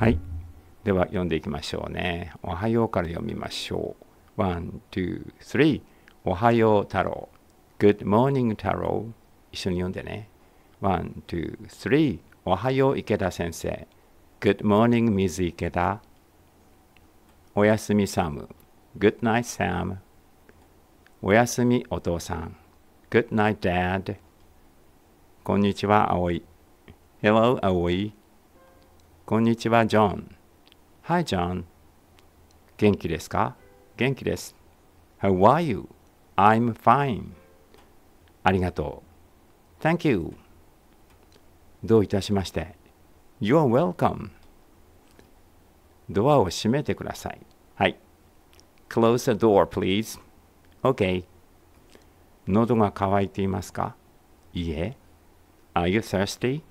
はい。では読んでいきましょうね。おはようから読みましょう。1、2、3。おはよう太郎。Good morning 太郎。一緒に読んでね。1、2、3。おはよう池田先生。Good morning 水池田。おやすみサム。Good night Sam。おやすみお父さん。Good night Dad。こんにちは、葵。Hello, 葵。こんにちは、ジョン。はい、ジョン。元気ですか元気です。How are you? I'm fine. ありがとう。Thank you. どういたしまして。You're welcome. ドアを閉めてください。はい。Close the door, please. OK。喉が渇いていますかいいえ。Are you thirsty?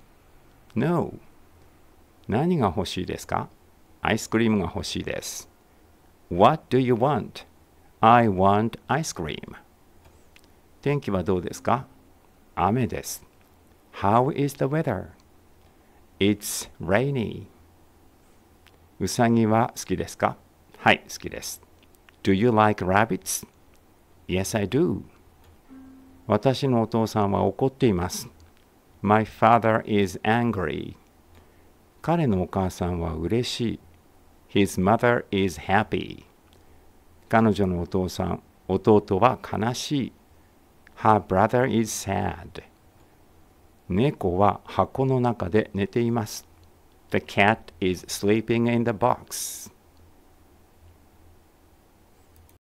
No. 何が欲しいですかアイスクリームが欲しいです。What do you want? I want ice cream. 天気はどうですか雨です。How is the weather? It's rainy. うさぎは好きですかはい、好きです。Do you like rabbits? Yes, I do. 私のお父さんは怒っています。My father is angry. 彼のお母さんは嬉しい。His mother is happy. 彼女のお父さん、弟は悲しい。Her brother is sad. 猫は箱の中で寝ています。The cat is sleeping in the box.